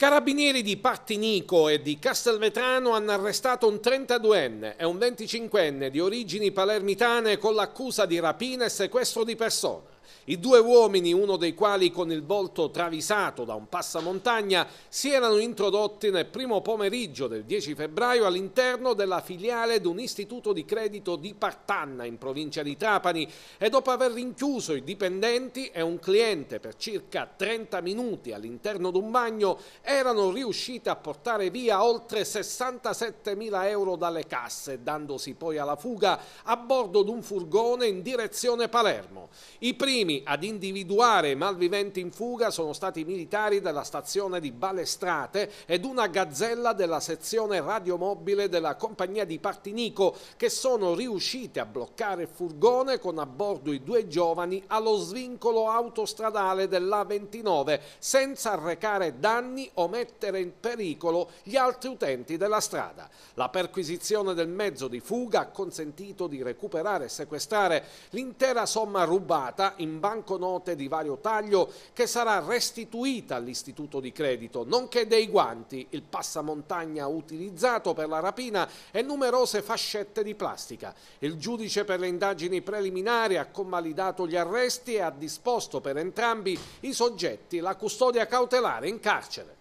Carabinieri di Partinico e di Castelvetrano hanno arrestato un 32enne e un 25enne di origini palermitane con l'accusa di rapina e sequestro di persona. I due uomini, uno dei quali con il volto travisato da un passamontagna, si erano introdotti nel primo pomeriggio del 10 febbraio all'interno della filiale di un istituto di credito di Partanna in provincia di Trapani e dopo aver rinchiuso i dipendenti e un cliente per circa 30 minuti all'interno di un bagno, erano riusciti a portare via oltre 67 mila euro dalle casse, dandosi poi alla fuga a bordo di un furgone in direzione Palermo. I primi primi ad individuare malviventi in fuga sono stati i militari della stazione di Balestrate ed una gazzella della sezione radiomobile della compagnia di Partinico che sono riuscite a bloccare il furgone con a bordo i due giovani allo svincolo autostradale dell'A29 senza arrecare danni o mettere in pericolo gli altri utenti della strada. La perquisizione del mezzo di fuga ha consentito di recuperare e sequestrare l'intera somma rubata in in banconote di vario taglio che sarà restituita all'istituto di credito, nonché dei guanti, il passamontagna utilizzato per la rapina e numerose fascette di plastica. Il giudice per le indagini preliminari ha convalidato gli arresti e ha disposto per entrambi i soggetti la custodia cautelare in carcere.